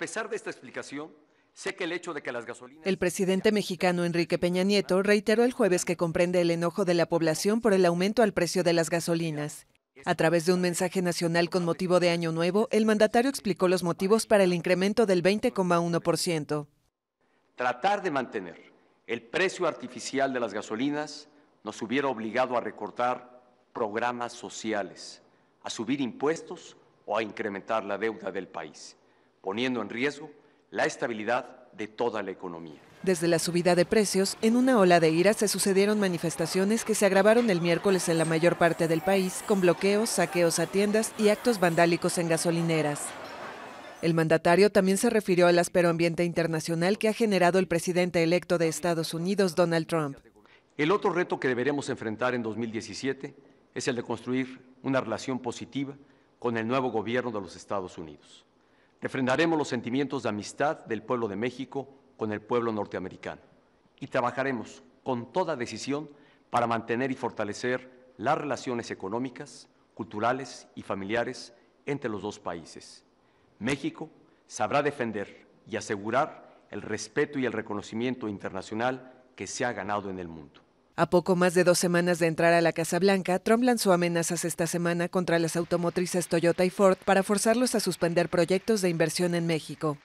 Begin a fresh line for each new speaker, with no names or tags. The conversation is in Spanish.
pesar de esta explicación, Sé que el hecho de que las gasolinas...
El presidente mexicano Enrique Peña Nieto reiteró el jueves que comprende el enojo de la población por el aumento al precio de las gasolinas. A través de un mensaje nacional con motivo de Año Nuevo, el mandatario explicó los motivos para el incremento del 20,1%.
Tratar de mantener el precio artificial de las gasolinas nos hubiera obligado a recortar programas sociales, a subir impuestos o a incrementar la deuda del país poniendo en riesgo la estabilidad de toda la economía.
Desde la subida de precios, en una ola de ira se sucedieron manifestaciones que se agravaron el miércoles en la mayor parte del país, con bloqueos, saqueos a tiendas y actos vandálicos en gasolineras. El mandatario también se refirió al áspero ambiente internacional que ha generado el presidente electo de Estados Unidos, Donald Trump.
El otro reto que deberemos enfrentar en 2017 es el de construir una relación positiva con el nuevo gobierno de los Estados Unidos. Refrendaremos los sentimientos de amistad del pueblo de México con el pueblo norteamericano y trabajaremos con toda decisión para mantener y fortalecer las relaciones económicas, culturales y familiares entre los dos países. México sabrá defender y asegurar el respeto y el reconocimiento internacional que se ha ganado en el mundo.
A poco más de dos semanas de entrar a la Casa Blanca, Trump lanzó amenazas esta semana contra las automotrices Toyota y Ford para forzarlos a suspender proyectos de inversión en
México.